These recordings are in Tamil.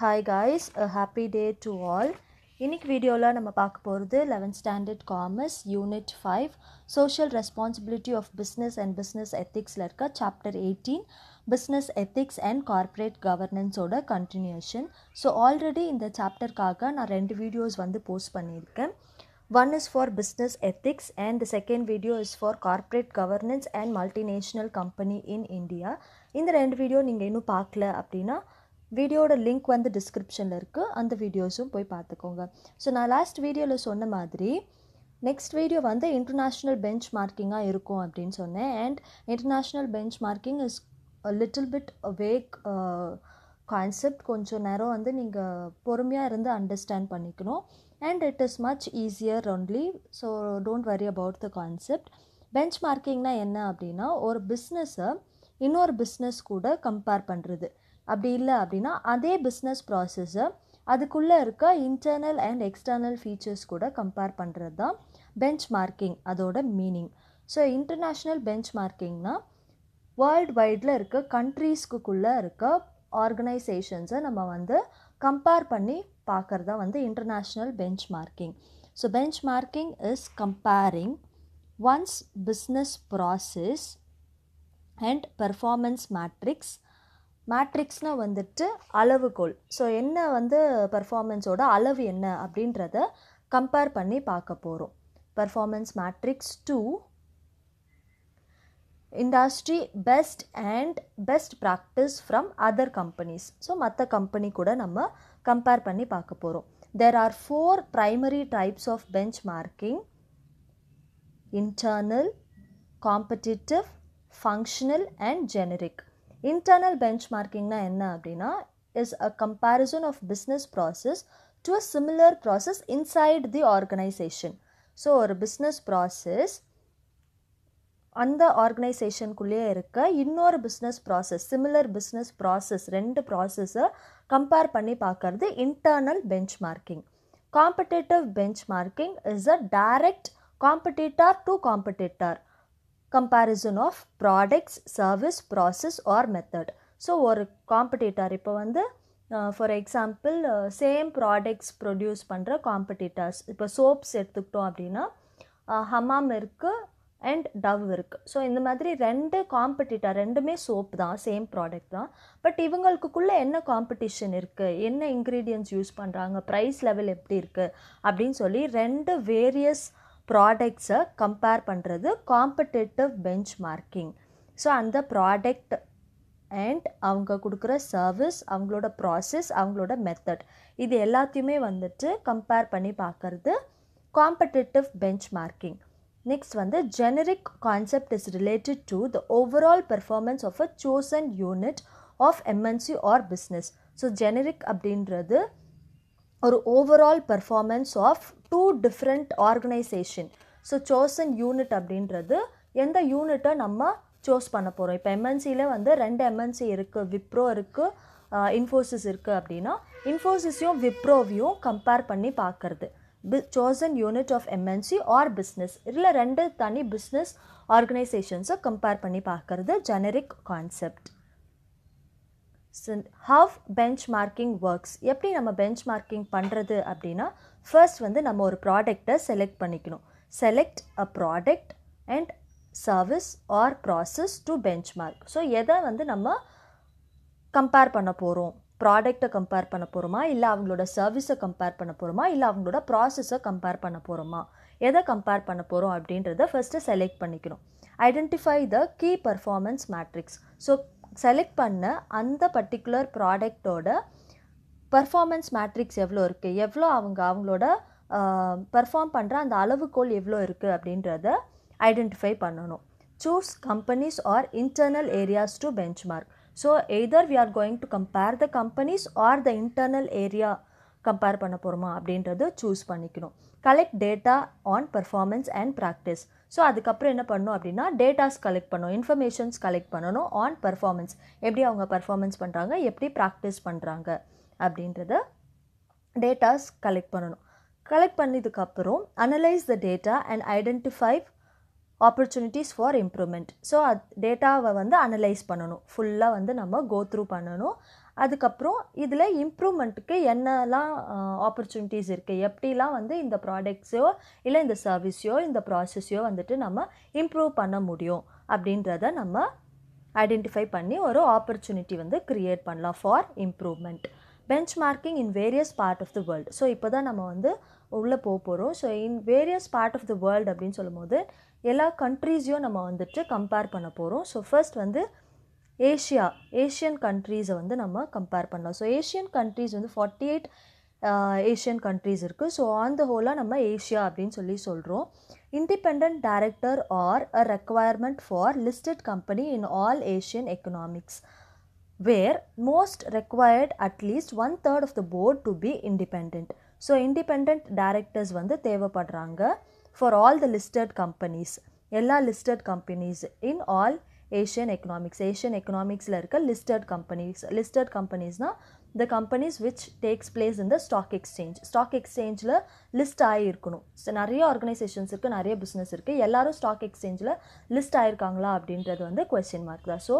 Hi guys a happy day to all இன்றைக்கி வீடியோவில் நம்ம பார்க்க போகிறது eleventh standard commerce unit five social responsibility of business and business எத்திக்ஸில் இருக்க chapter eighteen business ethics and corporate கவர்னன்ஸோட கண்டினியூஷன் ஸோ ஆல்ரெடி இந்த சாப்டருக்காக நான் ரெண்டு வீடியோஸ் வந்து போஸ்ட் பண்ணியிருக்கேன் one is for business ethics and the second video is for corporate governance and multinational company in India இந்த ரெண்டு வீடியோ நீங்கள் இன்னும் பார்க்கல அப்படின்னா வீடியோட லிங்க் வந்து டிஸ்கிரிப்ஷனில் இருக்குது அந்த வீடியோஸும் போய் பார்த்துக்கோங்க ஸோ நான் லாஸ்ட் வீடியோவில் சொன்ன மாதிரி நெக்ஸ்ட் வீடியோ வந்து இன்டர்நேஷ்னல் பெஞ்ச் மார்க்கிங்காக இருக்கும் அப்படின்னு சொன்னேன் and international benchmarking is little bit vague concept கொஞ்சம் நேரம் வந்து நீங்கள் பொறுமையாக இருந்து அண்டர்ஸ்டாண்ட் பண்ணிக்கணும் and it is much easier only so don't worry about the concept பெஞ்ச் மார்க்கிங்னால் என்ன அப்படின்னா ஒரு பிஸ்னஸை இன்னொரு பிஸ்னஸ் கூட கம்பேர் பண்ணுறது அப்படி இல்லை அப்படின்னா அதே பிஸ்னஸ் ப்ராசஸை அதுக்குள்ளே இருக்க இன்டர்னல் அண்ட் எக்ஸ்டர்னல் ஃபீச்சர்ஸ் கூட கம்பேர் பண்ணுறது தான் பெஞ்ச் மார்க்கிங் அதோட மீனிங் ஸோ இன்டர்நேஷ்னல் பெஞ்ச் மார்க்கிங்னால் வேர்ல்டு வைடில் இருக்க கண்ட்ரீஸ்க்குள்ளே இருக்க ஆர்கனைசேஷன்ஸை நம்ம வந்து கம்பேர் பண்ணி பார்க்குறதா வந்து international benchmarking so benchmarking is comparing one's business process and performance matrix மேட்ரிக்ஸ்னால் வந்துட்டு அளவுகோல் ஸோ என்ன வந்து பர்ஃபார்மன்ஸோட அளவு என்ன அப்படின்றத கம்பேர் பண்ணி பார்க்க போகிறோம் performance matrix to industry best and best practice from other companies so மற்ற கம்பெனி கூட நம்ம கம்பேர் பண்ணி பார்க்க போகிறோம் there are four primary types of benchmarking internal competitive functional and generic internal பெஞ்ச் மார்க்கிங்னா என்ன அப்படின்னா is a comparison of business process to a similar process inside the organisation so ஒரு பிஸ்னஸ் ப்ராசஸ் அந்த ஆர்கனைசேஷனுக்குள்ளேயே இருக்க இன்னொரு business process similar business process ரெண்டு ப்ராசஸை கம்பேர் பண்ணி பார்க்கறது internal benchmarking competitive benchmarking is a direct competitor to competitor comparison of products service process or method so ஒரு காம்படிட்டர் இப்போ வந்து for example same products produce பண்ணுற காம்படிட்டர்ஸ் இப்போ சோப்ஸ் எடுத்துக்கிட்டோம் அப்படின்னா ஹமாம் இருக்குது அண்ட் டவ் இருக்குது ஸோ இந்த மாதிரி ரெண்டு காம்படிட்டர் ரெண்டுமே சோப் தான் சேம் ப்ராடக்ட் தான் பட் இவங்களுக்குள்ளே என்ன காம்படிஷன் இருக்குது என்ன இன்க்ரீடியன்ட்ஸ் யூஸ் பண்ணுறாங்க ப்ரைஸ் லெவல் எப்படி இருக்குது அப்படின்னு சொல்லி ரெண்டு வேரியஸ் ப்ராடக்ட்ஸை கம்பேர் பண்ணுறது காம்படேட்டிவ் பெஞ்ச் மார்க்கிங் ஸோ அந்த ப்ராடக்ட் அண்ட் அவங்க கொடுக்குற சர்வீஸ் அவங்களோட ப்ராசஸ் அவங்களோட மெத்தட் இது எல்லாத்தையுமே வந்துட்டு கம்பேர் பண்ணி பார்க்குறது காம்படேட்டிவ் பெஞ்ச் மார்க்கிங் நெக்ஸ்ட் வந்து generic concept is related to the overall performance of a chosen unit of MNC or business so generic அப்படின்றது ஒரு overall performance of two different organisation so chosen unit அப்படின்றது எந்த யூனிட்டை நம்ம சோஸ் பண்ண போகிறோம் இப்போ எம்என்சியில் வந்து ரெண்டு எம்என்சி இருக்குது விப்ரோ இருக்குது இன்ஃபோசிஸ் இருக்குது அப்படின்னா இன்ஃபோசிஸையும் விப்ரோவையும் கம்பேர் பண்ணி பார்க்குறது be chosen unit of MNC or business இல்லை ரெண்டு தனி பிஸ்னஸ் ஆர்கனைசேஷன்ஸை கம்பேர் பண்ணி பார்க்குறது generic concept how benchmarking works எப்படி நம்ம பெஞ்ச் மார்க்கிங் பண்ணுறது அப்படின்னா ஃபர்ஸ்ட் வந்து நம்ம ஒரு ப்ராடக்டை செலக்ட் பண்ணிக்கணும் select a product and service or process to benchmark so எதை வந்து நம்ம கம்பேர் பண்ண போகிறோம் ப்ராடக்டை கம்பேர் பண்ண போகிறோமா இல்லை அவங்களோட சர்வீஸை கம்பேர் பண்ண போகிறோமா இல்லை அவங்களோட ப்ராசஸை கம்பேர் பண்ண போகிறோமா எதை கம்பேர் பண்ண போகிறோம் அப்படின்றத ஃபஸ்ட்டு செலக்ட் பண்ணிக்கணும் identify the key performance matrix so select பண்ண அந்த பர்டிகுலர் ப்ராடக்டோட பர்ஃபார்மன்ஸ் மேட்ரிக்ஸ் எவ்வளோ இருக்குது எவ்வளோ அவங்க அவங்களோட பர்ஃபார்ம் பண்ணுற அந்த அளவுகோல் எவ்வளோ இருக்குது அப்படின்றத ஐடென்டிஃபை பண்ணணும் choose companies or internal areas to benchmark so either we are going to compare the companies or the internal area compare பண்ண போகிறோமா அப்படின்றது சூஸ் பண்ணிக்கணும் collect data on performance and practice so அதுக்கப்புறம் என்ன பண்ணணும் அப்படின்னா டேட்டாஸ் கலெக்ட் பண்ணணும் இன்ஃபர்மேஷன்ஸ் கலெக்ட் பண்ணணும் ஆன் பர்ஃபார்மன்ஸ் எப்படி அவங்க பர்ஃபார்மன்ஸ் பண்ணுறாங்க எப்படி ப்ராக்டிஸ் பண்ணுறாங்க அப்படின்றத டேட்டாஸ் கலெக்ட் பண்ணணும் கலெக்ட் பண்ணதுக்கப்புறம் analyse the data and identify opportunities for improvement so அது டேட்டாவை வந்து அனலைஸ் பண்ணணும் ஃபுல்லாக வந்து நம்ம கோ த்ரூ பண்ணணும் அதுக்கப்புறம் இதில் இம்ப்ரூவ்மெண்ட்டுக்கு என்னெல்லாம் ஆப்பர்ச்சுனிட்டிஸ் இருக்குது எப்படிலாம் வந்து இந்த ப்ராடக்ட்ஸோ இல்லை இந்த சர்வீஸையோ இந்த ப்ராசஸையோ வந்துட்டு நம்ம இம்ப்ரூவ் பண்ண முடியும் அப்படின்றத நம்ம ஐடென்டிஃபை பண்ணி ஒரு ஆப்பர்ச்சுனிட்டி வந்து க்ரியேட் பண்ணலாம் for improvement benchmarking in various part of the world so இப்போ தான் நம்ம வந்து உள்ளே போக போகிறோம் so in various part of the world அப்படின்னு சொல்லும்போது எல்லா கண்ட்ரீஸையும் நம்ம வந்துட்டு கம்பேர் பண்ண போகிறோம் ஸோ ஃபர்ஸ்ட் வந்து ஏஷியா ஏஷியன் கண்ட்ரீஸை வந்து நம்ம கம்பேர் பண்ணலாம் ஸோ ஏஷியன் கண்ட்ரீஸ் வந்து ஃபார்ட்டி எயிட் ஏஷியன் கண்ட்ரீஸ் இருக்குது ஸோ ஆன் த ஹோலாக நம்ம ஏஷியா அப்படின்னு சொல்லி சொல்கிறோம் independent director or a requirement for listed company in all Asian economics where most required at least one third of the board to be independent so independent directors வந்து தேவைப்படுறாங்க for all the listed companies எல்லா listed companies in all Asian economics Asian எக்கனாமிக்ஸில் இருக்க லிஸ்டட் கம்பெனிஸ் லிஸ்டட் கம்பெனிஸ்னால் the companies which takes place இந்த ஸ்டாக் எக்ஸ்சேஞ்ச் ஸ்டாக் எக்ஸ்சேஞ்சில் லிஸ்ட் ஆகியிருக்கணும் ஸோ நிறைய ஆர்கனைசேஷன்ஸ் இருக்குது நிறைய பிஸ்னஸ் இருக்குது எல்லாரும் ஸ்டாக் எக்ஸ்சேஞ்சில் லிஸ்ட் ஆகிருக்காங்களா அப்படின்றது வந்து கொஸ்டின் மார்க் தான் ஸோ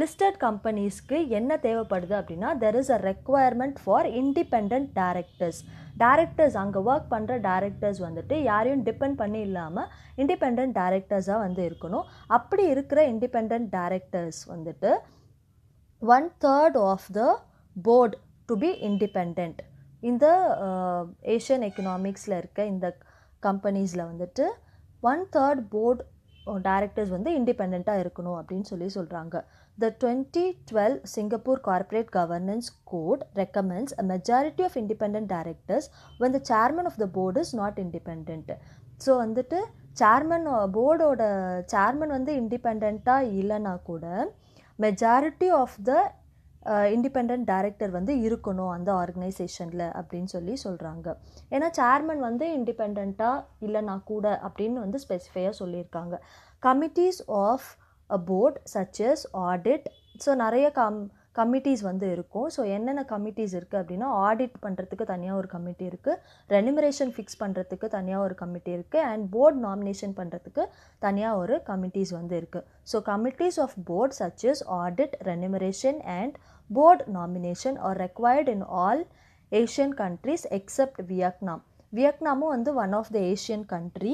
லிஸ்டட் கம்பெனிஸ்க்கு என்ன தேவைப்படுது அப்படின்னா there is a requirement for independent directors directors அங்கே ஒர்க் பண்ணுற டேரக்டர்ஸ் வந்துட்டு யாரையும் டிபெண்ட் பண்ணி இல்லாமல் இண்டிபெண்ட் டேரக்டர்ஸாக வந்து இருக்கணும் அப்படி இருக்கிற இண்டிபெண்ட் டேரக்டர்ஸ் வந்துட்டு one third of the board to be independent இந்த ஏஷியன் எக்கனாமிக்ஸில் இருக்க இந்த கம்பெனிஸில் வந்துட்டு ஒன் தேர்ட் போர்ட் டேரக்டர்ஸ் வந்து இண்டிபெண்ட்டாக இருக்கணும் அப்படின்னு சொல்லி சொல்கிறாங்க The 2012 Singapore Corporate Governance Code recommends a majority of independent directors when the chairman of the board is not independent. So வந்துட்டு சேர்மன் போர்டோட சேர்மன் வந்து இண்டிபெண்ட்டாக இல்லைன்னா கூட majority of the independent director வந்து இருக்கணும் அந்த ஆர்கனைசேஷனில் அப்படின்னு சொல்லி சொல்கிறாங்க ஏன்னா சேர்மன் வந்து இண்டிபெண்ட்டாக இல்லைன்னா கூட அப்படின்னு வந்து ஸ்பெசிஃபையாக சொல்லியிருக்காங்க committees of board such as audit so நிறைய கம் கமிட்டிஸ் வந்து இருக்கும் ஸோ என்னென்ன கமிட்டிஸ் இருக்குது அப்படின்னா ஆடிட் பண்ணுறதுக்கு தனியாக ஒரு கமிட்டி இருக்குது ரெனிமரேஷன் ஃபிக்ஸ் பண்ணுறதுக்கு தனியாக ஒரு கமிட்டி இருக்குது அண்ட் போர்ட் நாமினேஷன் பண்ணுறதுக்கு தனியாக ஒரு கமிட்டிஸ் வந்து இருக்குது so committees of board such as audit remuneration and board nomination are required in all Asian countries except Vietnam வியட்நாமும் வந்து one of the Asian country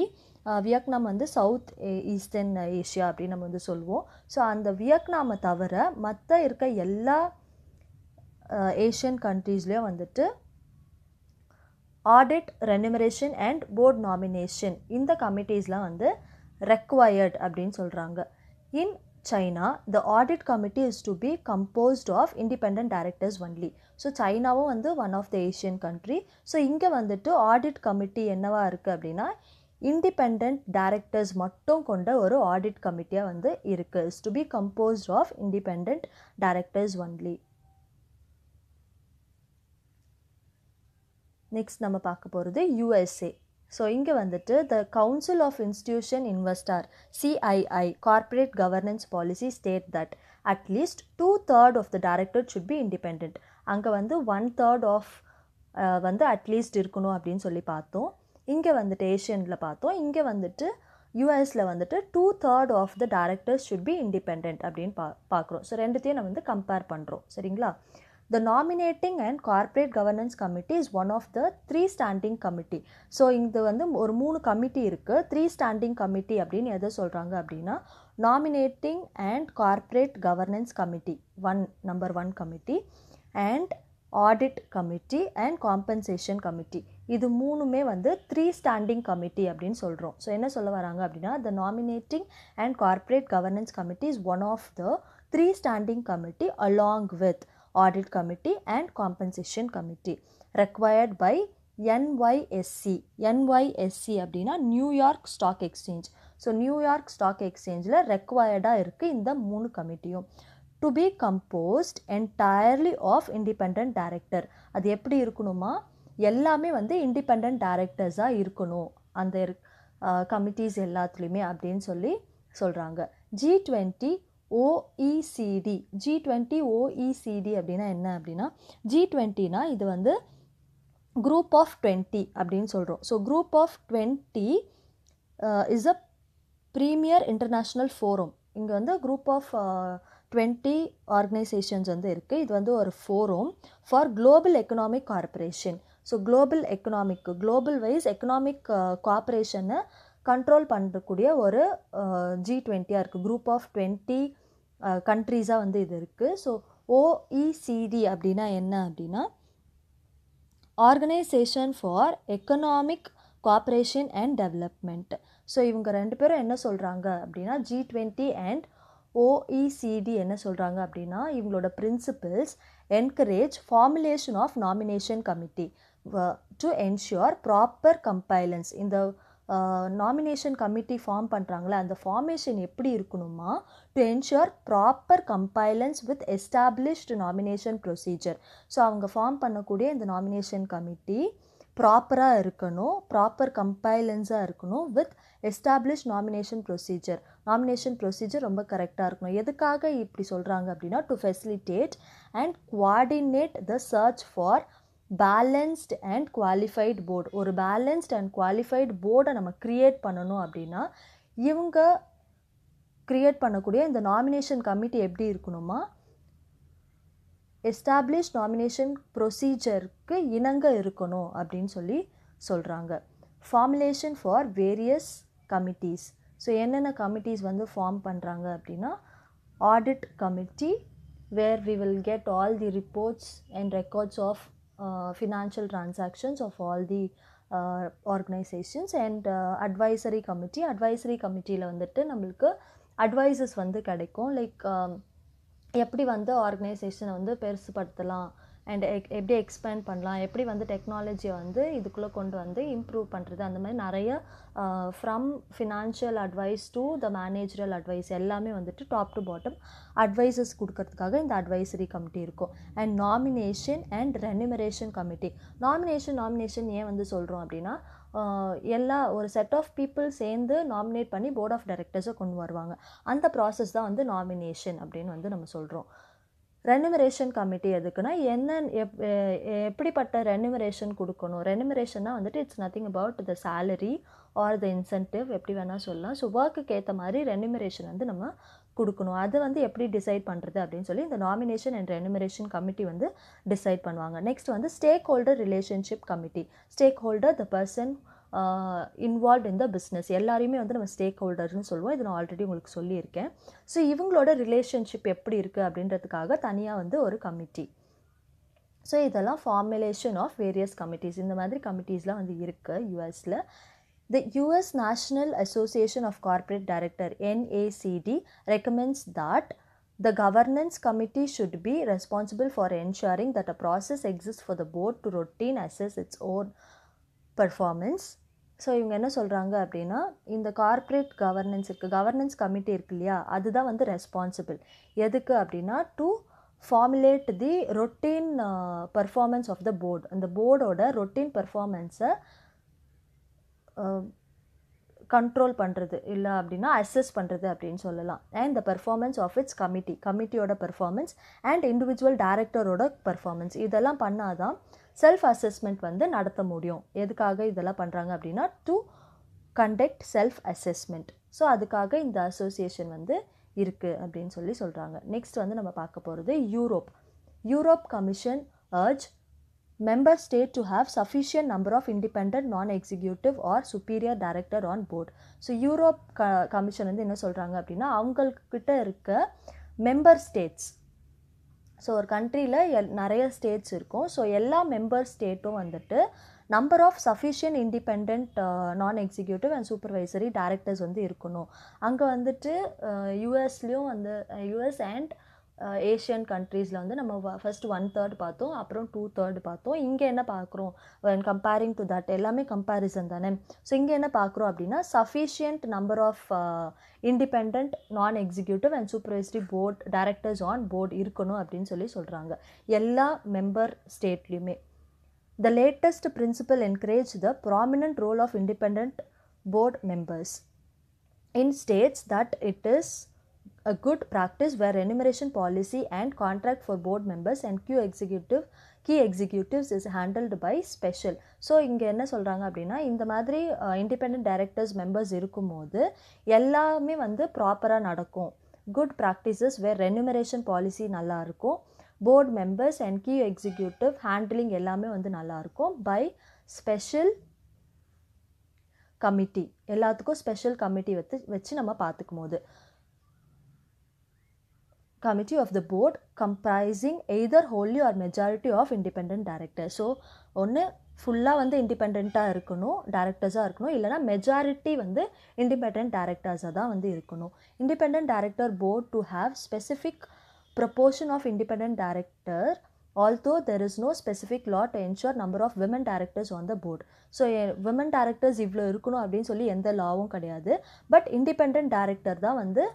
Vietnam வந்து சவுத் ஈஸ்டர்ன் ஏஷியா அப்படின்னு நம்ம வந்து சொல்லுவோம் ஸோ அந்த வியட்நாமை தவிர மற்ற இருக்க எல்லா ஏஷியன் கண்ட்ரீஸ்லேயும் வந்துட்டு audit remuneration and board nomination இந்த கமிட்டிஸ்லாம் வந்து ரெக்வயர்ட் அப்படின்னு சொல்கிறாங்க in China the audit committee is to be composed of independent directors only so சைனாவும் வந்து one of the Asian country so இங்கே வந்துட்டு ஆடிட் கமிட்டி என்னவாக இருக்குது அப்படின்னா இண்டிபெண்ட் டேரக்டர்ஸ் மட்டும் கொண்ட ஒரு ஆடிட் கமிட்டியாக வந்து இருக்குது is to be composed of independent directors only next நம்ம பார்க்க போகிறது யூஎஸ்ஏ ஸோ இங்கே வந்துட்டு the council of institution investor CII corporate governance policy state that at least two third of the director should be independent அங்கே வந்து ஒன் தேர்ட் ஆஃப் வந்து அட்லீஸ்ட் இருக்கணும் அப்படின்னு சொல்லி பார்த்தோம் இங்கே வந்துட்டு ஏஷியனில் பார்த்தோம் இங்கே வந்துட்டு யூஎஸில் வந்துட்டு two third of the directors should be independent அப்படின்னு பா பார்க்குறோம் ஸோ ரெண்டுத்தையும் நம்ம வந்து கம்பேர் பண்ணுறோம் சரிங்களா the nominating and corporate governance committee is one of the three standing committee so இது வந்து ஒரு மூணு கமிட்டி இருக்குது த்ரீ ஸ்டாண்டிங் கமிட்டி அப்படின்னு எதை சொல்கிறாங்க அப்படின்னா nominating and corporate governance committee one number one committee and audit committee and compensation committee இது மூணுமே வந்து த்ரீ ஸ்டாண்டிங் கமிட்டி அப்படின்னு சொல்கிறோம் ஸோ என்ன சொல்ல வராங்க அப்படின்னா the nominating and corporate governance committee is one of the three standing committee along with Audit Committee and Compensation Committee required by NYSE NYSE அப்படின்னா New York stock exchange so New York stock எக்ஸ்சேஞ்சில் ரெக்வயர்டாக இருக்குது இந்த மூணு கமிட்டியும் to be composed entirely of independent director அது எப்படி இருக்கணுமா எல்லாமே வந்து இண்டிபெண்ட் டேரக்டர்ஸாக இருக்கணும் அந்த கமிட்டிஸ் எல்லாத்துலேயுமே அப்படின்னு சொல்லி சொல்கிறாங்க G twenty OECD G twenty OECD அப்படின்னா என்ன அப்படின்னா ஜி டுவெண்ட்டினா இது வந்து குரூப் ஆஃப் டுவெண்ட்டி அப்படின்னு சொல்கிறோம் so group of twenty is a premier international forum இங்கே வந்து குரூப் ஆஃப் டுவெண்ட்டி ஆர்கனைசேஷன்ஸ் வந்து இருக்குது இது வந்து ஒரு forum for global economic corporation so global economic global wise economic கார்பரேஷனை கண்ட்ரோல் பண்ணக்கூடிய ஒரு ஜி டுவெண்ட்டியாக இருக்குது குரூப் ஆஃப் டுவெண்ட்டி கண்ட்ரீஸாக வந்து இது இருக்குது ஸோ ஓஇசிடி e அப்படின்னா என்ன அப்படின்னா organisation for economic cooperation and development so இவங்க ரெண்டு பேரும் என்ன சொல்கிறாங்க அப்படின்னா ஜி டுவெண்ட்டி அண்ட் ஓஇசிடி என்ன சொல்கிறாங்க அப்படின்னா இவங்களோட principles encourage formulation of nomination committee to ensure proper compliance இந்த நாமினேஷன் கமிட்டி ஃபார்ம் பண்ணுறாங்களே அந்த ஃபார்மேஷன் எப்படி இருக்கணுமா to ensure proper compliance with established nomination procedure so அவங்க ஃபார்ம் பண்ணக்கூடிய இந்த நாமினேஷன் கமிட்டி ப்ராப்பராக இருக்கணும் ப்ராப்பர் கம்பைலன்ஸாக இருக்கணும் with establish nomination procedure nomination procedure ரொம்ப கரெக்டாக இருக்கணும் எதுக்காக இப்படி சொல்கிறாங்க அப்படின்னா to facilitate and coordinate the search for balanced and qualified board ஒரு பேலன்ஸ்ட் அண்ட் குவாலிஃபைட் போர்டை நம்ம க்ரியேட் பண்ணணும் அப்படின்னா இவங்க க்ரியேட் பண்ணக்கூடிய இந்த நாமினேஷன் கமிட்டி எப்படி இருக்கணுமா எஸ்டாப்ளிஷ் நாமினேஷன் ப்ரொசீஜருக்கு இணங்க இருக்கணும் அப்படின்னு சொல்லி சொல்கிறாங்க formulation for various committees so என்னென்ன கமிட்டிஸ் வந்து ஃபார்ம் பண்ணுறாங்க அப்படின்னா audit committee where we will get all the reports and records of financial uh, transactions of all the organisations and advisory committee advisory கமிட்டியில் வந்துட்டு நம்மளுக்கு அட்வைசஸ் வந்து கிடைக்கும் லைக் um, எப்படி வந்து ஆர்கனைசேஷனை வந்து பெருசுப்படுத்தலாம் அண்ட் e, எப்படி எக்ஸ்பேண்ட் பண்ணலாம் எப்படி வந்து டெக்னாலஜியை வந்து இதுக்குள்ளே கொண்டு வந்து இம்ப்ரூவ் பண்ணுறது அந்த மாதிரி நிறைய from financial advice to the managerial advice எல்லாமே வந்துட்டு டாப் டு பாட்டம் அட்வைசஸ் கொடுக்கறதுக்காக இந்த அட்வைசரி கமிட்டி இருக்கும் and nomination and remuneration committee nomination nomination ஏன் வந்து சொல்கிறோம் அப்படின்னா எல்லா ஒரு செட் ஆஃப் பீப்புள் சேர்ந்து நாமினேட் பண்ணி போர்ட் ஆஃப் டைரக்டர்ஸை கொண்டு வருவாங்க அந்த ப்ராசஸ் தான் வந்து நாமினேஷன் அப்படின்னு வந்து நம்ம சொல்கிறோம் ரெனிமரேஷன் கமிட்டி எதுக்குன்னா என்ன எப் எப்படிப்பட்ட ரெனிமரேஷன் கொடுக்கணும் ரெனிமரேஷன்னா வந்துட்டு it's nothing about the salary or the incentive எப்படி வேணால் சொல்லலாம் ஸோ ஒர்க்குக்கு ஏற்ற மாதிரி ரெனிமரேஷன் வந்து நம்ம கொடுக்கணும் அது வந்து எப்படி டிசைட் பண்ணுறது அப்படின்னு சொல்லி இந்த நாமினேஷன் அண்ட் ரெனிமரேஷன் கமிட்டி வந்து டிசைட் பண்ணுவாங்க நெக்ஸ்ட் வந்து stakeholder relationship committee stakeholder the person involved இந்த பிஸ்னஸ் எல்லாரையுமே வந்து நம்ம ஸ்டேக் ஹோல்டர்னு சொல்லுவோம் இதை நான் ஆல்ரெடி உங்களுக்கு சொல்லியிருக்கேன் ஸோ இவங்களோட ரிலேஷன்ஷிப் எப்படி இருக்குது அப்படின்றதுக்காக தனியாக வந்து ஒரு கமிட்டி ஸோ இதெல்லாம் ஃபார்முலேஷன் ஆஃப் வேரியஸ் கமிட்டிஸ் இந்த மாதிரி கமிட்டீஸ்லாம் வந்து இருக்குது யூஎஸில் the US national association of corporate director NACD recommends that the governance committee should be responsible for ensuring that a process exist for the board to routine assess its own performance so இவங்க என்ன சொல்கிறாங்க அப்படின்னா இந்த கார்ப்பரேட் கவர்னன்ஸ் இருக்குது கவர்னன்ஸ் கமிட்டி இருக்கு இல்லையா அதுதான் வந்து ரெஸ்பான்சிபிள் எதுக்கு அப்படின்னா to formulate the routine performance of the board அந்த போர்டோட ரொட்டீன் பர்ஃபார்மன்ஸை கண்ட்ரோல் பண்ணுறது இல்லை அப்படின்னா அசஸ் பண்ணுறது அப்படின்னு சொல்லலாம் and the performance of its committee கமிட்டியோட பர்ஃபார்மன்ஸ் அண்ட் இண்டிவிஜுவல் டேரக்டரோட பர்ஃபார்மன்ஸ் இதெல்லாம் பண்ணாதான் செல்ஃப் அசஸ்மெண்ட் வந்து நடத்த முடியும் எதுக்காக இதெல்லாம் பண்ணுறாங்க அப்படின்னா to conduct self assessment so அதுக்காக இந்த அசோசியேஷன் வந்து இருக்குது அப்படின்னு சொல்லி சொல்கிறாங்க நெக்ஸ்ட் வந்து நம்ம பார்க்க போகிறது Europe Europe commission urge member state to have sufficient number of independent non executive or superior director on board so Europe க கமிஷன் வந்து என்ன சொல்கிறாங்க அப்படின்னா அவங்கக்கிட்ட இருக்க மெம்பர் ஸ்டேட்ஸ் ஸோ ஒரு கண்ட்ரியில் எல் நிறைய ஸ்டேட்ஸ் இருக்கும் ஸோ எல்லா மெம்பர் ஸ்டேட்டும் வந்துட்டு number of sufficient independent non executive and supervisory directors வந்து இருக்கணும் அங்கே வந்துட்டு யூஎஸ்லேயும் uh, வந்து யூஎஸ் uh, அண்ட் ஏஷியன் கண்ட்ரீஸில் வந்து நம்ம ஃபஸ்ட்டு ஒன் தேர்ட் பார்த்தோம் அப்புறம் டூ தேர்ட் பார்த்தோம் இங்கே என்ன பார்க்குறோம் வென் கம்பேரிங் டு தட் எல்லாமே கம்பேரிசன் தானே ஸோ இங்கே என்ன பார்க்குறோம் அப்படின்னா sufficient number of independent non executive and supervisory board directors on board இருக்கணும் அப்படின்னு சொல்லி சொல்கிறாங்க எல்லா மெம்பர் ஸ்டேட்லேயுமே the latest principle encourage the prominent role of independent board members in states that it is a good practice where remuneration policy and contract for board members and Q executive key executives is handled by special so இங்கே என்ன சொல்கிறாங்க அப்படின்னா இந்த மாதிரி இண்டிபெண்ட் டைரக்டர்ஸ் மெம்பர்ஸ் இருக்கும்போது எல்லாமே வந்து ப்ராப்பராக நடக்கும் good practices where remuneration policy நல்லாயிருக்கும் board members and Q executive handling எல்லாமே வந்து நல்லாயிருக்கும் பை ஸ்பெஷல் கமிட்டி எல்லாத்துக்கும் ஸ்பெஷல் கமிட்டி வச்சு வச்சு நம்ம பார்த்துக்கும் போது committee of the board comprising either wholly or majority of independent directors. So ஒன்று ஃபுல்லாக வந்து இண்டிபெண்ட்டாக இருக்கணும் டேரக்டர்ஸாக இருக்கணும் இல்லைனா மெஜாரிட்டி வந்து இண்டிபெண்ட் டேரக்டர்ஸாக தான் வந்து இருக்கணும் independent director board to have specific proportion of independent director although there is no specific law to ensure number of women directors on the board so women directors இவ்வளோ இருக்கணும் அப்படின்னு சொல்லி எந்த லாவும் கிடையாது பட் இண்டிபெண்ட் டேரக்டர் தான் வந்து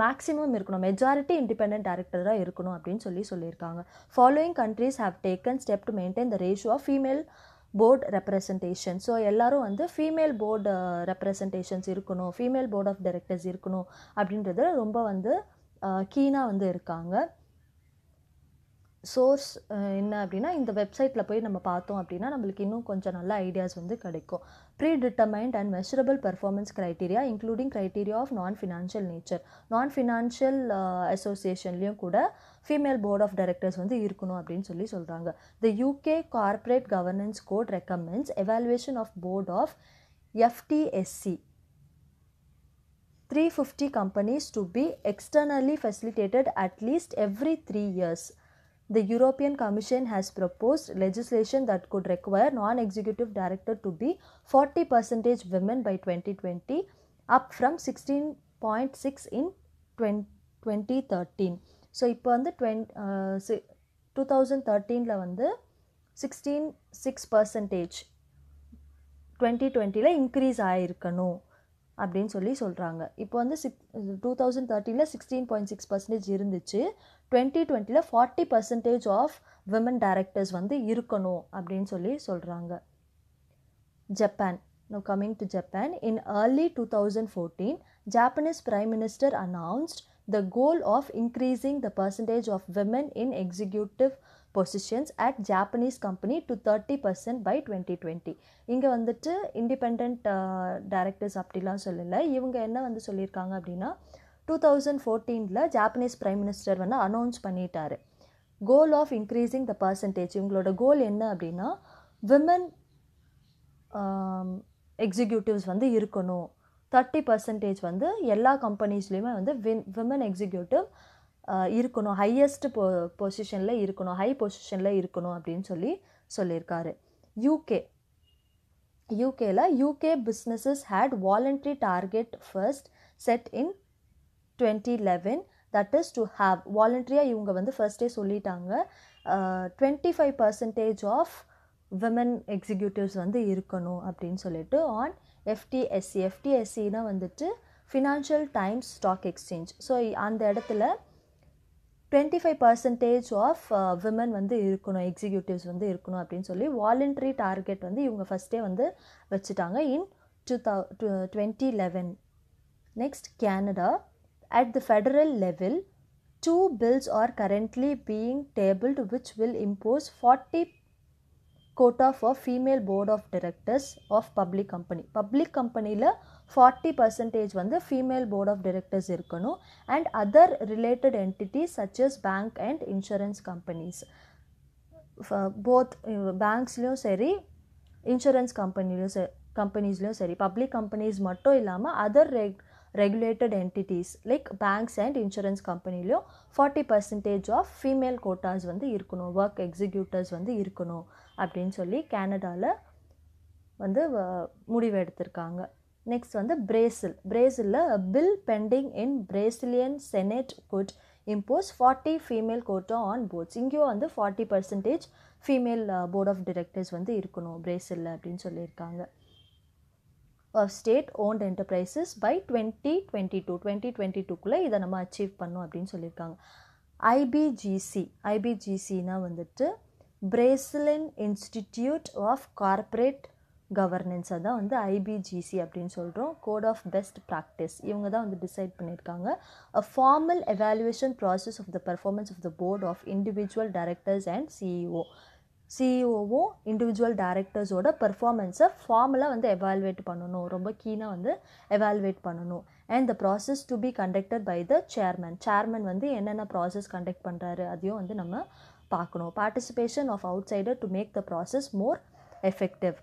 மேக்ஸிமம் um, இருக்கணும் மெஜாரிட்டி இண்டிபெண்ட் டேரக்டராக இருக்கணும் அப்படின்னு சொல்லி சொல்லியிருக்காங்க following countries have taken step to maintain the ratio of female board representation so எல்லோரும் வந்து ஃபீமேல் போர்டு ரெப்ரஸன்டேஷன்ஸ் இருக்கணும் ஃபீமேல் போர்ட் ஆஃப் டைரக்டர்ஸ் இருக்கணும் அப்படின்றது ரொம்ப வந்து கீனாக uh, வந்து இருக்காங்க சோர்ஸ் என்ன அப்படின்னா இந்த வெப்சைட்டில் போய் நம்ம பார்த்தோம் அப்படின்னா நம்மளுக்கு இன்னும் கொஞ்சம் நல்ல ஐடியாஸ் வந்து கிடைக்கும் predetermined and measurable performance criteria including criteria of non financial nature non financial அசோசியேஷன்லேயும் கூட ஃபீமேல் போர்ட் ஆஃப் டைரக்டர்ஸ் வந்து இருக்கணும் அப்படின்னு சொல்லி சொல்கிறாங்க the UK corporate governance code recommends evaluation of board of FTSE three fifty companies to be externally facilitated at least every three years the European Commission has proposed legislation that could require non executive director to be 40% women by 2020, up from 16.6 in 2013. So, இப்போ வந்து 2013, டூ தௌசண்ட் தேர்ட்டீனில் வந்து சிக்ஸ்டீன் 2020 பர்சன்டேஜ் increase டுவெண்ட்டியில் இன்க்ரீஸ் அப்படின்னு சொல்லி சொல்கிறாங்க இப்போ வந்து சிக் டூ தௌசண்ட் தேர்ட்டியில் சிக்ஸ்டீன் பாயிண்ட் சிக்ஸ் பர்சன்டேஜ் இருந்துச்சு டுவெண்ட்டி டுவெண்ட்டியில் forty percentage of women directors வந்து இருக்கணும் அப்படின்னு சொல்லி சொல்கிறாங்க Japan no coming to Japan in early two thousand fourteen Japanese prime minister announced the goal of increasing the percentage of women in executive positions at Japanese company to thirty percent by twenty twenty இங்கே வந்துட்டு இண்டிபெண்ட் டேரக்டர்ஸ் uh, அப்படிலாம் சொல்லலை இவங்க என்ன வந்து சொல்லியிருக்காங்க அப்படின்னா டூ தௌசண்ட் ஃபோர்டீனில் ஜாப்பனீஸ் ப்ரைம் மினிஸ்டர் வந்து அனௌன்ஸ் பண்ணிட்டார் goal of increasing the percentage இவங்களோட கோல் என்ன அப்படின்னா விமன் எக்ஸிக்யூட்டிவ்ஸ் um, வந்து இருக்கணும் தேர்ட்டி பர்சன்டேஜ் வந்து எல்லா கம்பெனிஸ்லேயுமே வந்து வின் விமன் எக்ஸிக்யூட்டிவ் இருக்கணும் ஹையஸ்ட் பொ பொசிஷனில் இருக்கணும் ஹை பொசிஷனில் இருக்கணும் அப்படின்னு சொல்லி சொல்லியிருக்காரு யூகே யூகேல UK businesses had voluntary target first set in twenty eleven that is to have வாலண்ட்ரியாக இவங்க வந்து ஃபர்ஸ்டே சொல்லிட்டாங்க twenty five percentage of women executives வந்து இருக்கணும் அப்படின்னு சொல்லிட்டு ஆன் எஃப்டிஎஸ்சி எஃப்டிஎஸ்சின்னா வந்துட்டு Financial Times Stock exchange so அந்த இடத்துல twenty five percentage of women வந்து இருக்கணும் எக்ஸிக்யூட்டிவ்ஸ் வந்து இருக்கணும் அப்படின்னு சொல்லி வாலண்ட்ரி டார்கெட் வந்து இவங்க ஃபஸ்ட்டே வந்து வச்சுட்டாங்க இன் டூ தௌ twenty eleven next Canada at the federal level two bills are currently being tabled which will impose forty quota for female board of directors of public company public கம்பெனியில் ஃபார்ட்டி பர்சன்டேஜ் வந்து ஃபீமேல் போர்ட் ஆஃப் டிரெக்டர்ஸ் இருக்கணும் and other related entities such as bank and insurance companies both பேங்க்ஸ்லேயும் சரி இன்சூரன்ஸ் கம்பெனிலையும் சரி கம்பெனிஸ்லேயும் சரி பப்ளிக் கம்பெனிஸ் மட்டும் இல்லாமல் அதர் ரெக் regulated entities like banks and insurance கம்பெனிலையும் forty percentage of female quotas வந்து இருக்கணும் ஒர்க் எக்ஸிக்யூட்டர்ஸ் வந்து இருக்கணும் அப்படின்னு சொல்லி கேனடாவில் வந்து முடிவு எடுத்திருக்காங்க நெக்ஸ்ட் வந்து பிரேசில் பிரேசிலில் bill pending in Brazilian senate could impose forty female quota on boards இங்கேயும் வந்து forty percentage female board of directors வந்து இருக்கணும் பிரேசிலில் அப்படின்னு சொல்லியிருக்காங்க of state owned enterprises by twenty twenty two twenty twenty டூக்குள்ளே இதை நம்ம அச்சீவ் பண்ணோம் அப்படின்னு சொல்லியிருக்காங்க ஐபிஜிசி ஐபிஜிசினா வந்துட்டு பிரேசிலின் இன்ஸ்டிடியூட் ஆஃப் கார்ப்பரேட் கவர்னன்ஸை தான் வந்து ஐபிஜிசி அப்படின்னு சொல்கிறோம் கோட் ஆஃப் பெஸ்ட் ப்ராக்டிஸ் இவங்க தான் வந்து டிசைட் பண்ணியிருக்காங்க a formal evaluation process of the performance of the board of individual directors and CEO சிஇஓவும் இண்டிவிஜுவல் டேரக்டர்ஸோட பெர்ஃபார்மன்ஸை ஃபார்மில் வந்து எவால்வேட் பண்ணணும் ரொம்ப கீனாக வந்து எவால்வேட் பண்ணணும் and the process to be conducted by the chairman chairman வந்து என்னென்ன ப்ராசஸ் கண்டக்ட் பண்ணுறாரு அதையும் வந்து நம்ம பார்க்கணும் participation of outsider to make the process more effective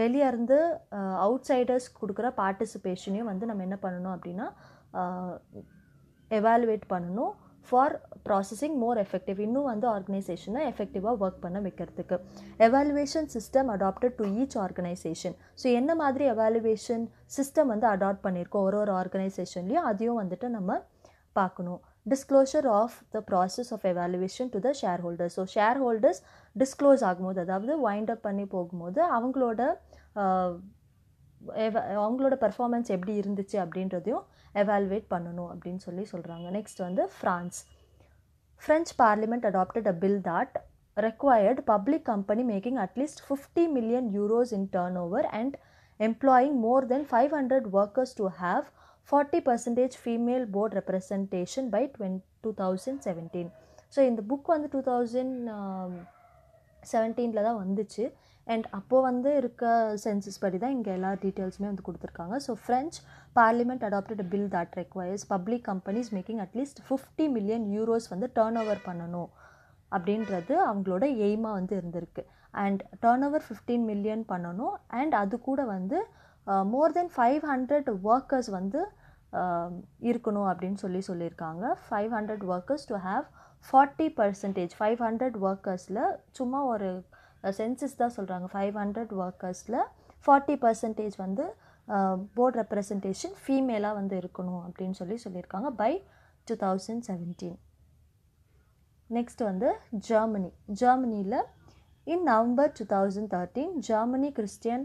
வெளியே இருந்து அவுட் சைடர்ஸ் கொடுக்குற பார்ட்டிசிபேஷனையும் வந்து நம்ம என்ன பண்ணணும் அப்படின்னா எவால்வேட் பண்ணணும் ஃபார் ப்ராசஸிங் மோர் எஃபெக்டிவ் இன்னும் வந்து ஆர்கனைசேஷனை எஃபெக்டிவாக ஒர்க் பண்ண வைக்கிறதுக்கு evaluation system adapted to each organization so என்ன மாதிரி எவாலுவேஷன் சிஸ்டம் வந்து அடாப்ட் பண்ணியிருக்கோம் ஒரு ஒரு ஆர்கனைசேஷன்லேயும் அதையும் வந்துட்டு நம்ம பார்க்கணும் disclosure of the process of evaluation to the shareholders so shareholders disclose ஆகும்போது அதாவது வைண்ட் அப் பண்ணி போகும்போது அவங்களோட அவங்களோட பர்ஃபார்மன்ஸ் எப்படி இருந்துச்சு அப்படின்றதையும் எவால்வேட் பண்ணணும் அப்படின்னு சொல்லி சொல்கிறாங்க நெக்ஸ்ட் வந்து France French parliament adopted a bill that required public company making at least fifty million euros in turnover and employing more than five hundred workers to have forty percentage female board representation by டுவென் டூ தௌசண்ட் செவன்டீன் ஸோ இந்த புக் வந்து டூ தௌசண்ட் செவன்டீனில் தான் வந்துச்சு அண்ட் அப்போது வந்து இருக்க சென்சஸ் படி தான் இங்கே எல்லா டீட்டெயில்ஸுமே வந்து கொடுத்துருக்காங்க so French parliament adopted bill that requires public companies making at least fifty million euros வந்து டேர்ன் ஓவர் பண்ணணும் அப்படின்றது அவங்களோட எய்மாக வந்து இருந்திருக்கு and turnover fifteen million பண்ணணும் அண்ட் அது கூட வந்து more than five hundred workers வந்து um, இருக்கணும் அப்படின்னு சொல்லி சொல்லியிருக்காங்க five hundred workers to have forty percentage five hundred ஒர்க்கர்ஸில் சும்மா ஒரு சென்சஸ் தான் சொல்கிறாங்க ஃபைவ் ஹண்ட்ரட் ஒர்க்கர்ஸில் ஃபார்ட்டி பர்சன்டேஜ் வந்து போர்ட் ரெப்ரசன்டேஷன் ஃபீமேலாக வந்து இருக்கணும் அப்படின்னு சொல்லி சொல்லியிருக்காங்க by two thousand seventeen next வந்து ஜெர்மனி ஜெர்மனியில் in November two thousand thirteen Germany Christian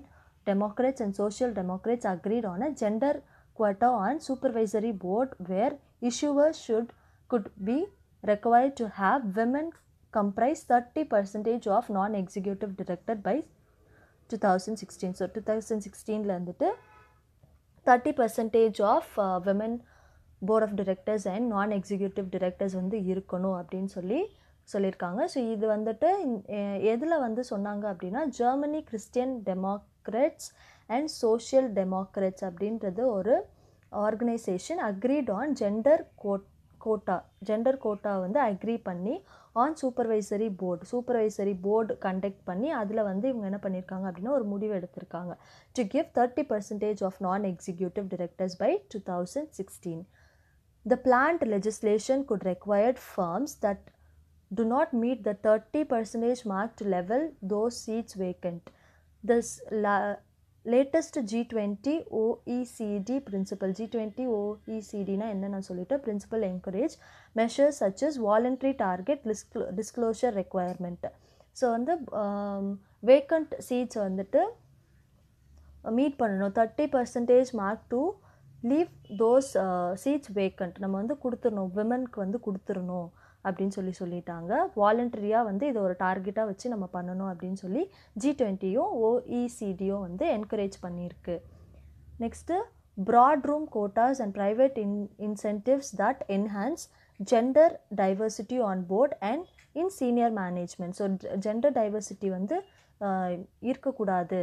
Democrats and Social Democrats agreed on a gender quota on supervisory board where issuers should could be require to have women comprise thirty percentage of percentage of non by two thousand sixteen so two thousand சிக்ஸ்டீனில் வந்துட்டு thirty percentage of women board of directors and non executive directors வந்து இருக்கணும் அப்படின்னு சொல்லி சொல்லியிருக்காங்க ஸோ இது வந்துட்டு எதில் வந்து சொன்னாங்க அப்படின்னா Germany Christian Democrats and Social Democrats அப்படின்றது ஒரு ஆர்கனைசேஷன் அக்ரிட் ஆன் ஜெண்டர் கோட் கோட்டா ஜெண்டர் கோட்டா வந்து அக்ரி பண்ணி on supervisory board supervisory board conduct பண்ணி அதில் வந்து இவங்க என்ன பண்ணியிருக்காங்க அப்படின்னா ஒரு முடிவு எடுத்திருக்காங்க to give thirty percentage of non executive directors by two thousand sixteen the planned legislation could required firms that do not meet the thirty percentage mark level those seats seats this This latest G twenty OECD principle G twenty ஓஇசிடினா என்ன நான் சொல்லிட்டேன் principle encourage measures such as voluntary target டிஸ்க் டிஸ்க்ளோஷர் ரெக்குவயர்மெண்ட்டு ஸோ வந்து வேக்கண்ட் um, சீட்ஸ் வந்துட்டு மீட் uh, பண்ணணும் thirty percentage mark to leave those seats vacant நம்ம வந்து கொடுத்துடணும் விமனுக்கு வந்து கொடுத்துடணும் அப்படின்னு சொல்லி சொல்லிட்டாங்க வாலண்டரியாக வந்து இதை ஒரு டார்கெட்டாக வச்சு நம்ம பண்ணணும் அப்படின்னு சொல்லி ஜி டுவெண்ட்டியும் ஓஇசிடியும் e வந்து என்கரேஜ் பண்ணியிருக்கு next boardroom quotas and private in incentives that enhance gender diversity on board and in senior management so gender diversity வந்து இருக்கக்கூடாது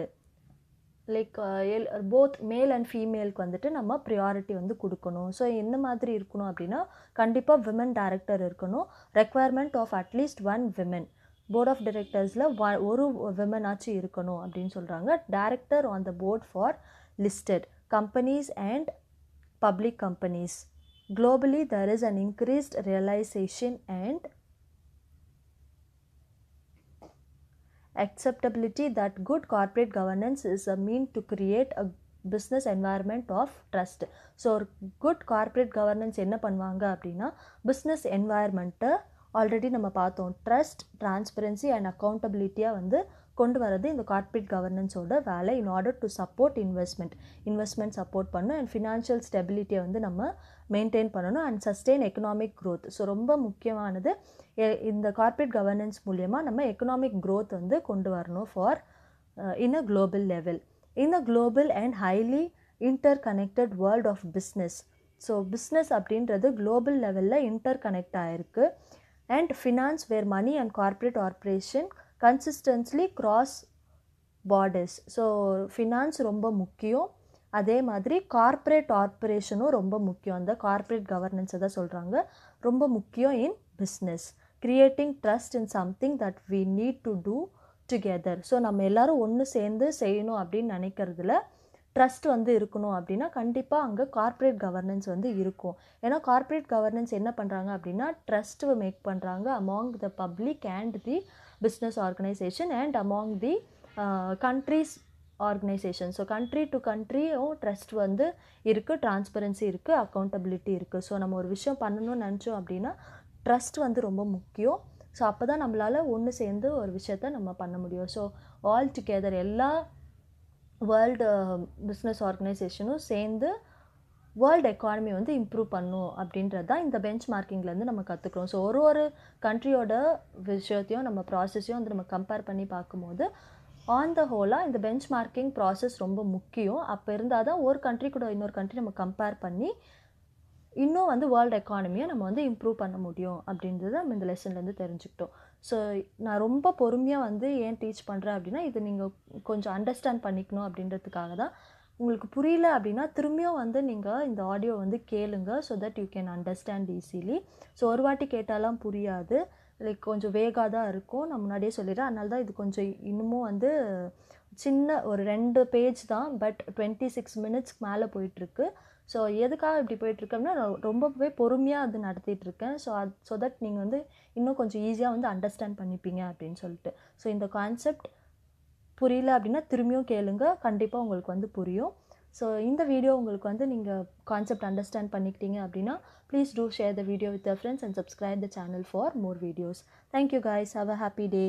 லைக் எல் போத் மேல் அண்ட் ஃபீமேலுக்கு வந்துட்டு நம்ம ப்ரியாரிட்டி வந்து கொடுக்கணும் ஸோ எந்த மாதிரி இருக்கணும் அப்படின்னா கண்டிப்பாக விமன் டேரக்டர் இருக்கணும் requirement of at least one women board of டைரக்டர்ஸில் வ ஒரு விமனாச்சும் இருக்கணும் அப்படின்னு சொல்கிறாங்க director on the board for listed companies and public companies globally there is an increased realization and acceptability that good corporate governance is a mean to create a business environment of trust so ஒரு குட் கார்ப்பரேட் கவர்னன்ஸ் என்ன பண்ணுவாங்க அப்படின்னா பிஸ்னஸ் என்வாயர்மெண்ட்டை ஆல்ரெடி நம்ம பார்த்தோம் ட்ரஸ்ட் டிரான்ஸ்பரன்சி அண்ட் அக்கௌண்டபிலிட்டியாக வந்து கொண்டு வரது இந்த கார்ப்பரேட் கவர்னன்ஸோட வேலை in order to support investment investment support பண்ணணும் அண்ட் ஃபினான்ஷியல் ஸ்டெபிலிட்டியை வந்து நம்ம மெயின்டைன் பண்ணணும் and sustain economic growth so ரொம்ப முக்கியமானது இந்த கார்ப்பரேட் கவர்னன்ஸ் மூலயமா நம்ம எக்கனாமிக் க்ரோத் வந்து கொண்டு வரணும் for in a global level in a global and highly interconnected world of business so business அப்படின்றது குளோபல் லெவலில் இன்டர் கனெக்ட் ஆகிருக்கு and finance where money and corporate operation consistently cross borders so finance ரொம்ப முக்கியம் அதே மாதிரி கார்ப்பரேட் ஆர்பரேஷனும் ரொம்ப முக்கியம் அந்த கார்ப்பரேட் கவர்னன்ஸை தான் சொல்கிறாங்க ரொம்ப முக்கியம் in business creating trust in something that we need to do together so நம்ம எல்லோரும் ஒன்று சேர்ந்து செய்யணும் அப்படின்னு நினைக்கிறதுல ட்ரஸ்ட் வந்து இருக்கணும் அப்படின்னா கண்டிப்பாக அங்கே கார்ப்பரேட் கவர்னன்ஸ் வந்து இருக்கும் ஏன்னா கார்ப்பரேட் கவர்னன்ஸ் என்ன பண்ணுறாங்க அப்படின்னா ட்ரஸ்ட்டு மேக் பண்ணுறாங்க among the public and the business organisation and among the countries organisation so country to கண்ட்ரியும் ட்ரஸ்ட் வந்து இருக்குது டிரான்ஸ்பரன்சி இருக்குது அக்கௌண்டபிலிட்டி இருக்குது ஸோ நம்ம ஒரு விஷயம் பண்ணணும்னு நினச்சோம் அப்படின்னா ட்ரஸ்ட் வந்து ரொம்ப முக்கியம் ஸோ அப்போ தான் நம்மளால் ஒன்று சேர்ந்து ஒரு விஷயத்த நம்ம பண்ண முடியும் ஸோ ஆல் டுகெதர் எல்லா வேர்ல்டு பிஸ்னஸ் ஆர்கனைசேஷனும் சேர்ந்து வேர்ல்டு எக்கானமி வந்து இம்ப்ரூவ் பண்ணும் அப்படின்றது தான் இந்த பெஞ்ச் மார்க்கிங்லேருந்து நம்ம கற்றுக்குறோம் ஸோ ஒரு ஒரு கண்ட்ரியோட விஷயத்தையும் நம்ம ப்ராசஸையும் வந்து நம்ம கம்பேர் பண்ணி பார்க்கும்போது ஆன் த ஹோலாக இந்த பெஞ்ச் மார்க்கிங் ப்ராசஸ் ரொம்ப முக்கியம் அப்போ இருந்தால் தான் ஒரு கண்ட்ரி கூட இன்னொரு கண்ட்ரி நம்ம கம்பேர் பண்ணி இன்னும் வந்து வேர்ல்டு எக்கானமியை நம்ம வந்து இம்ப்ரூவ் பண்ண முடியும் அப்படின்றது நம்ம இந்த லெசன்லேருந்து தெரிஞ்சுக்கிட்டோம் ஸோ நான் ரொம்ப பொறுமையாக வந்து ஏன் டீச் பண்ணுறேன் அப்படின்னா இது நீங்கள் கொஞ்சம் அண்டர்ஸ்டாண்ட் பண்ணிக்கணும் அப்படின்றதுக்காக தான் உங்களுக்கு புரியல அப்படின்னா திரும்பியும் வந்து நீங்கள் இந்த ஆடியோ வந்து கேளுங்க so that you can understand easily so ஒரு வாட்டி கேட்டாலாம் புரியாது லைக் கொஞ்சம் வேகாக தான் இருக்கும் நான் முன்னாடியே சொல்லிடுறேன் அதனால தான் இது கொஞ்சம் இன்னமும் வந்து சின்ன ஒரு ரெண்டு பேஜ் தான் பட் டுவெண்ட்டி சிக்ஸ் மினிட்ஸ்க்கு மேலே போயிட்டுருக்கு ஸோ எதுக்காக இப்படி போயிட்டுருக்கோம்னா நான் ரொம்பவே பொறுமையாக அது இருக்கேன் ஸோ அது ஸோ தட் நீங்கள் வந்து இன்னும் கொஞ்சம் ஈஸியாக வந்து அண்டர்ஸ்டாண்ட் பண்ணிப்பீங்க அப்படின்னு சொல்லிட்டு ஸோ இந்த கான்செப்ட் புரியல அப்படின்னா திரும்பியும் கேளுங்க கண்டிப்பாக உங்களுக்கு வந்து புரியும் ஸோ இந்த வீடியோ உங்களுக்கு வந்து நீங்கள் கான்செப்ட் அண்டர்ஸ்டாண்ட் பண்ணிக்கிட்டீங்க அப்படின்னா please do share the video with friends and subscribe the channel for more videos thank you guys have a happy day